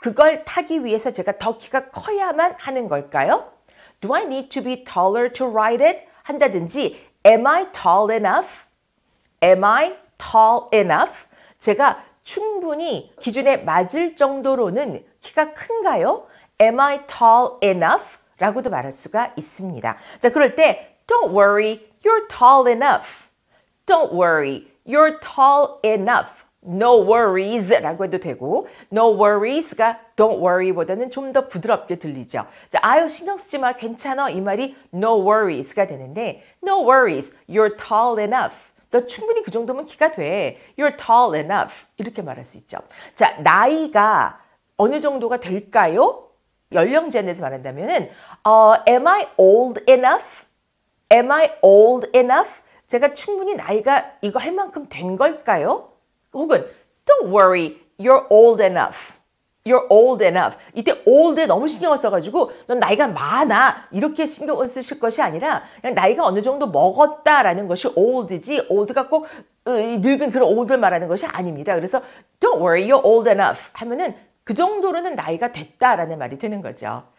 그걸 타기 위해서 제가 더 키가 커야만 하는 걸까요? Do I need to be taller to ride it? 한다든지 Am I tall enough? Am I tall enough? 제가 충분히 기준에 맞을 정도로는 키가 큰가요? Am I tall enough? 라고도 말할 수가 있습니다. 자, 그럴 때 Don't worry, you're tall enough. Don't worry, you're tall enough. no worries라고 해도 되고 no worries가 don't worry보다는 좀 더 부드럽게 들리죠. 자, 아유 신경 쓰지 마 괜찮아 이 말이 no worries가 되는데 no worries you're tall enough 너 충분히 그 정도면 키가 돼 you're tall enough 이렇게 말할 수 있죠. 자 나이가 어느 정도가 될까요? 연령 제한에서 말한다면은 어, am I old enough? am I old enough? 제가 충분히 나이가 이거 할 만큼 된 걸까요? 혹은 Don't worry, you're old enough. You're old enough. 이때 old에 너무 신경을 써가지고 넌 나이가 많아 이렇게 신경을 쓰실 것이 아니라 그냥 나이가 어느 정도 먹었다라는 것이 old지 old가 꼭 어, 늙은 그런 old를 말하는 것이 아닙니다. 그래서 don't worry, you're old enough 하면은 그 정도로는 나이가 됐다라는 말이 되는 거죠.